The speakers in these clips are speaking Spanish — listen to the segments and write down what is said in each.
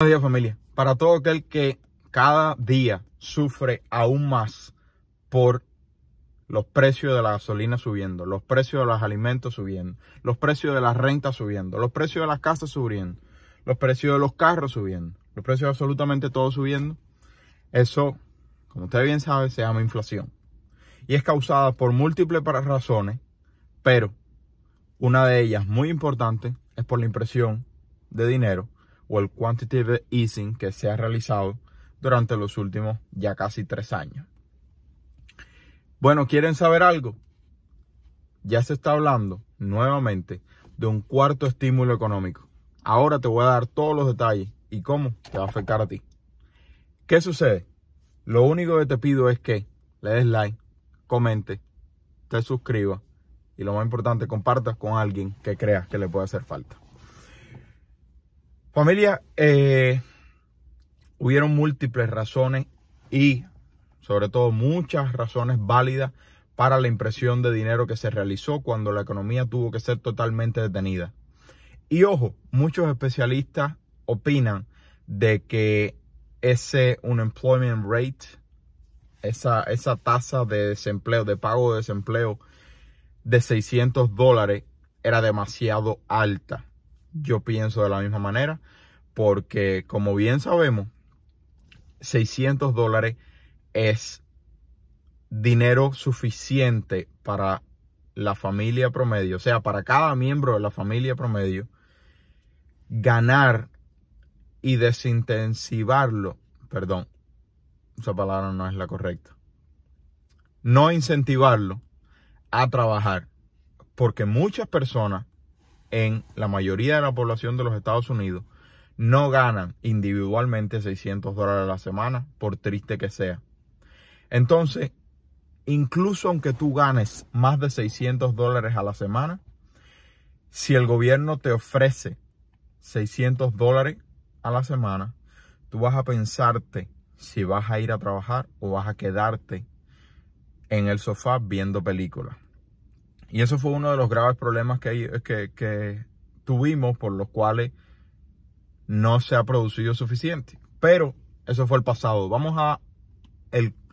Buenos días familia. Para todo aquel que cada día sufre aún más por los precios de la gasolina subiendo, los precios de los alimentos subiendo, los precios de las rentas subiendo, los precios de las casas subiendo, los precios de los carros subiendo, los precios de absolutamente todo subiendo, eso, como usted bien sabe, se llama inflación. Y es causada por múltiples razones, pero una de ellas muy importante es por la impresión de dinero o el quantitative easing que se ha realizado durante los últimos ya casi tres años. Bueno, ¿quieren saber algo? Ya se está hablando nuevamente de un cuarto estímulo económico. Ahora te voy a dar todos los detalles y cómo te va a afectar a ti. ¿Qué sucede? Lo único que te pido es que le des like, comente, te suscribas y lo más importante, compartas con alguien que creas que le puede hacer falta. Familia, eh, hubieron múltiples razones y sobre todo muchas razones válidas para la impresión de dinero que se realizó cuando la economía tuvo que ser totalmente detenida. Y ojo, muchos especialistas opinan de que ese unemployment rate, esa, esa tasa de desempleo, de pago de desempleo de 600 dólares, era demasiado alta yo pienso de la misma manera, porque como bien sabemos, 600 dólares es dinero suficiente para la familia promedio, o sea, para cada miembro de la familia promedio, ganar y desintensivarlo, perdón, esa palabra no es la correcta, no incentivarlo a trabajar, porque muchas personas en la mayoría de la población de los Estados Unidos no ganan individualmente 600 dólares a la semana, por triste que sea. Entonces, incluso aunque tú ganes más de 600 dólares a la semana, si el gobierno te ofrece 600 dólares a la semana, tú vas a pensarte si vas a ir a trabajar o vas a quedarte en el sofá viendo películas. Y eso fue uno de los graves problemas que, que, tuvimos, por los cuales no se ha producido suficiente. Pero eso fue el pasado. Vamos a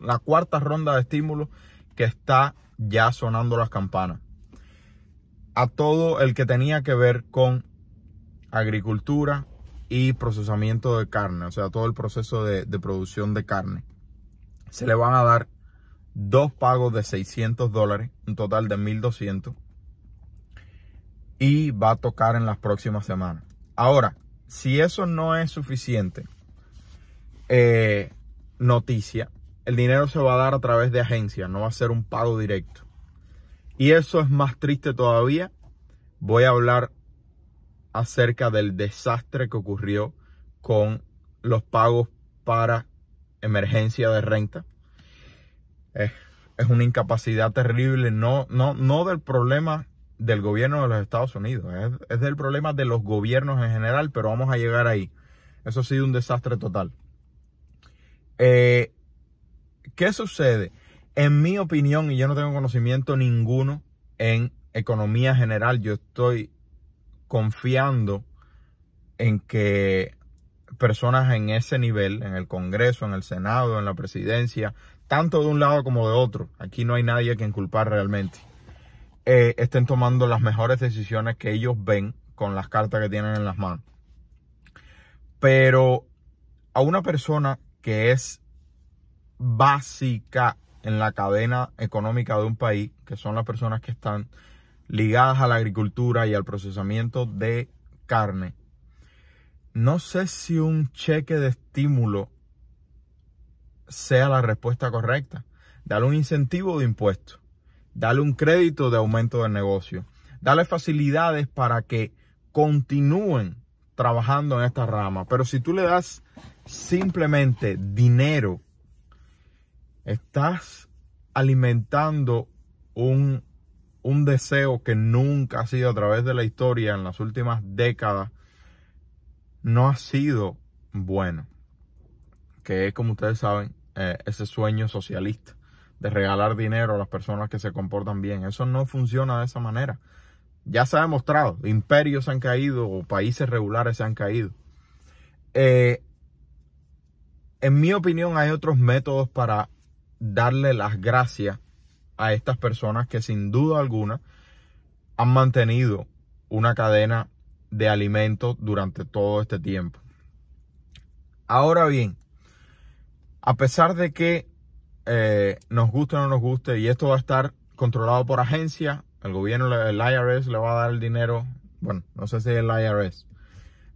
la cuarta ronda de estímulos que está ya sonando las campanas. A todo el que tenía que ver con agricultura y procesamiento de carne, o sea, todo el proceso de, de producción de carne, se le van a dar dos pagos de 600 dólares, un total de 1200. Y va a tocar en las próximas semanas. Ahora, si eso no es suficiente, eh, noticia, el dinero se va a dar a través de agencia, no va a ser un pago directo. Y eso es más triste todavía. Voy a hablar acerca del desastre que ocurrió con los pagos para emergencia de renta es, una incapacidad terrible, no, no, no del problema del gobierno de los Estados Unidos, es, del problema de los gobiernos en general, pero vamos a llegar ahí. Eso ha sido un desastre total. Eh, ¿Qué sucede? En mi opinión, y yo no tengo conocimiento ninguno en economía general, yo estoy confiando en que personas en ese nivel, en el Congreso, en el Senado, en la presidencia, tanto de un lado como de otro, aquí no hay nadie a quien culpar realmente, eh, estén tomando las mejores decisiones que ellos ven con las cartas que tienen en las manos. Pero a una persona que es básica en la cadena económica de un país, que son las personas que están ligadas a la agricultura y al procesamiento de carne, no sé si un cheque de estímulo sea la respuesta correcta. Dale un incentivo de impuestos, dale un crédito de aumento del negocio, dale facilidades para que continúen trabajando en esta rama. Pero si tú le das simplemente dinero, estás alimentando un, un deseo que nunca ha sido a través de la historia en las últimas décadas, no ha sido bueno. Que es como ustedes saben, eh, ese sueño socialista de regalar dinero a las personas que se comportan bien. Eso no funciona de esa manera. Ya se ha demostrado, imperios han caído o países regulares se han caído. Eh, en mi opinión hay otros métodos para darle las gracias a estas personas que sin duda alguna han mantenido una cadena de alimentos durante todo este tiempo. Ahora bien, a pesar de que eh, nos guste o no nos guste, y esto va a estar controlado por agencia, el gobierno, el IRS le va a dar el dinero, bueno, no sé si es el IRS.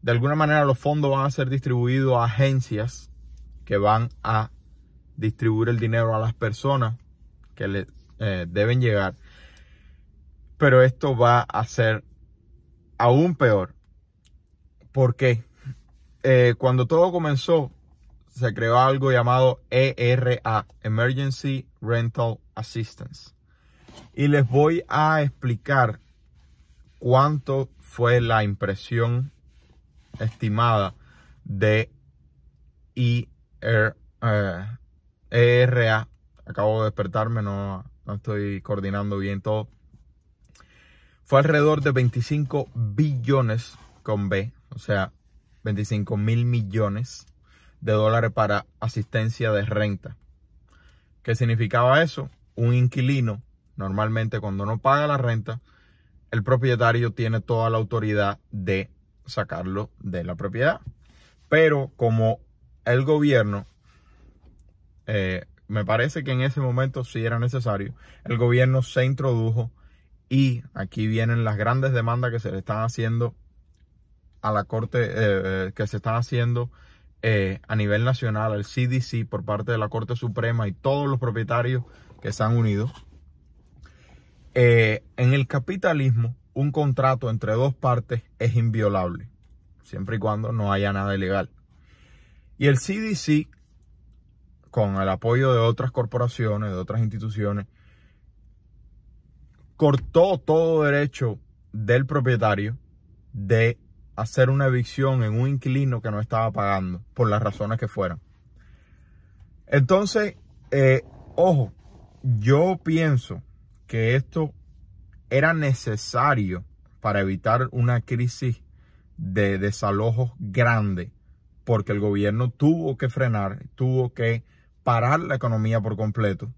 De alguna manera los fondos van a ser distribuidos a agencias que van a distribuir el dinero a las personas que le eh, deben llegar. Pero esto va a ser aún peor. ¿Por qué? Eh, cuando todo comenzó, se creó algo llamado ERA, Emergency Rental Assistance. Y les voy a explicar cuánto fue la impresión estimada de ERA. E Acabo de despertarme, no, no estoy coordinando bien todo. Fue alrededor de 25 billones con B, o sea, 25 mil millones de dólares para asistencia de renta. ¿Qué significaba eso? Un inquilino, normalmente cuando no paga la renta, el propietario tiene toda la autoridad de sacarlo de la propiedad. Pero como el gobierno, eh, me parece que en ese momento sí era necesario, el gobierno se introdujo y aquí vienen las grandes demandas que se le están haciendo a la corte, eh, eh, que se están haciendo eh, a nivel nacional, al CDC por parte de la Corte Suprema y todos los propietarios que se han unido. Eh, en el capitalismo, un contrato entre dos partes es inviolable, siempre y cuando no haya nada ilegal. Y el CDC, con el apoyo de otras corporaciones, de otras instituciones, cortó todo derecho del propietario de hacer una evicción en un inquilino que no estaba pagando, por las razones que fueran. Entonces, eh, ojo, yo pienso que esto era necesario para evitar una crisis de desalojos grande, porque el gobierno tuvo que frenar, tuvo que parar la economía por completo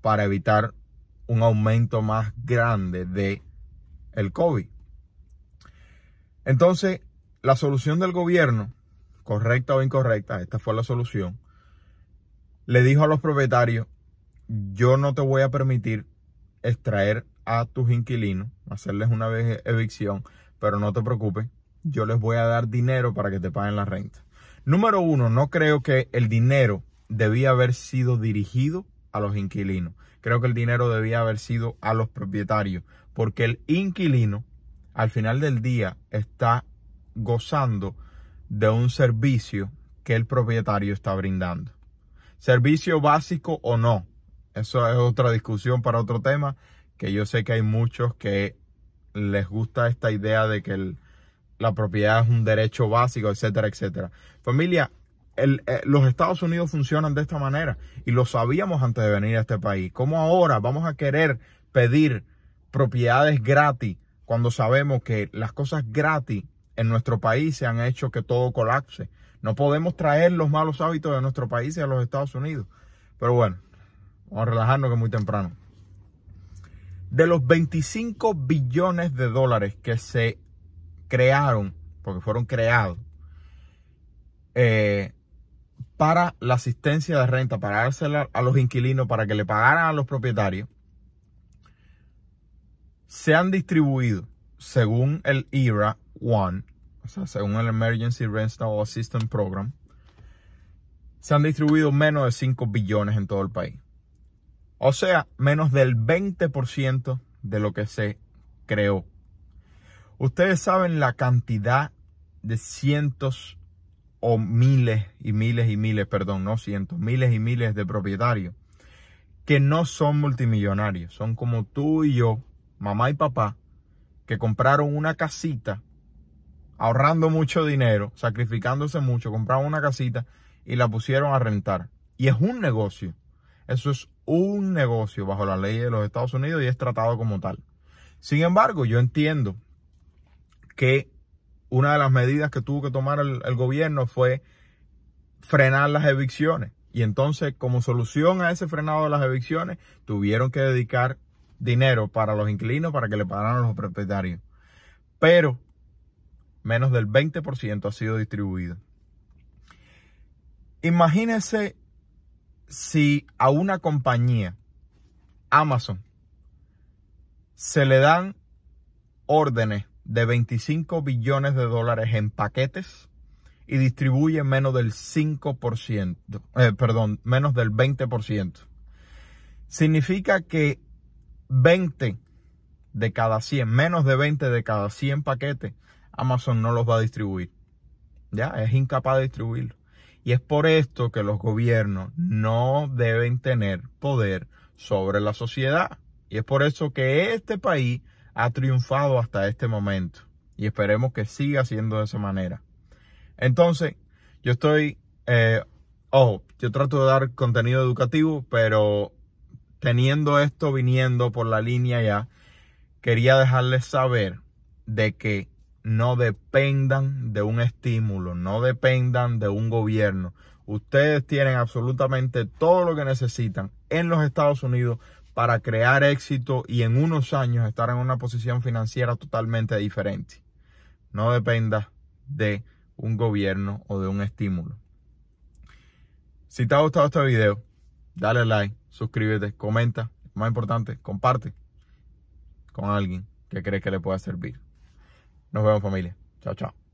para evitar un aumento más grande de el COVID. Entonces, la solución del gobierno, correcta o incorrecta, esta fue la solución, le dijo a los propietarios, yo no te voy a permitir extraer a tus inquilinos, hacerles una vez evicción, pero no te preocupes, yo les voy a dar dinero para que te paguen la renta. Número uno, no creo que el dinero debía haber sido dirigido a los inquilinos. Creo que el dinero debía haber sido a los propietarios, porque el inquilino al final del día está gozando de un servicio que el propietario está brindando. Servicio básico o no, eso es otra discusión para otro tema, que yo sé que hay muchos que les gusta esta idea de que la propiedad es un derecho básico, etcétera, etcétera. Familia, eh, los Estados Unidos funcionan de esta manera y lo sabíamos antes de venir a este país. ¿Cómo ahora vamos a querer pedir propiedades gratis cuando sabemos que las cosas gratis en nuestro país se han hecho que todo colapse. No podemos traer los malos hábitos de nuestro país a los Estados Unidos. Pero bueno, vamos a relajarnos que es muy temprano. De los 25 billones de dólares que se crearon, porque fueron creados, eh, para la asistencia de renta, para dársela a los inquilinos, para que le pagaran a los propietarios, se han distribuido según el ERA 1, o sea, según el Emergency Rental Assistance Program, se han distribuido menos de 5 billones en todo el país. O sea, menos del 20% de lo que se creó. Ustedes saben la cantidad de cientos o miles y miles y miles, perdón, no cientos, miles y miles de propietarios que no son multimillonarios, son como tú y yo mamá y papá, que compraron una casita, ahorrando mucho dinero, sacrificándose mucho, compraron una casita y la pusieron a rentar. Y es un negocio. Eso es un negocio bajo la ley de los Estados Unidos y es tratado como tal. Sin embargo, yo entiendo que una de las medidas que tuvo que tomar el, gobierno fue frenar las evicciones. Y entonces, como solución a ese frenado de las evicciones, tuvieron que dedicar dinero para los inquilinos para que le pagaran a los propietarios. Pero menos del 20% ha sido distribuido. Imagínense si a una compañía, Amazon, se le dan órdenes de 25 billones de dólares en paquetes y distribuye menos del 5%, eh, perdón, menos del 20%. Significa que 20 de cada 100, menos de 20 de cada 100 paquetes, Amazon no los va a distribuir. Ya, es incapaz de distribuirlo. Y es por esto que los gobiernos no deben tener poder sobre la sociedad. Y es por eso que este país ha triunfado hasta este momento. Y esperemos que siga siendo de esa manera. Entonces, yo estoy, eh, ojo, yo trato de dar contenido educativo, pero teniendo esto viniendo por la línea ya, quería dejarles saber de que no dependan de un estímulo, no dependan de un gobierno. Ustedes tienen absolutamente todo lo que necesitan en los Estados Unidos para crear éxito y en unos años estar en una posición financiera totalmente diferente. No dependa de un gobierno o de un estímulo. Si te ha gustado este video, dale like, suscríbete, comenta, más importante, comparte con alguien que crees que le pueda servir. Nos vemos familia. Chao, chao.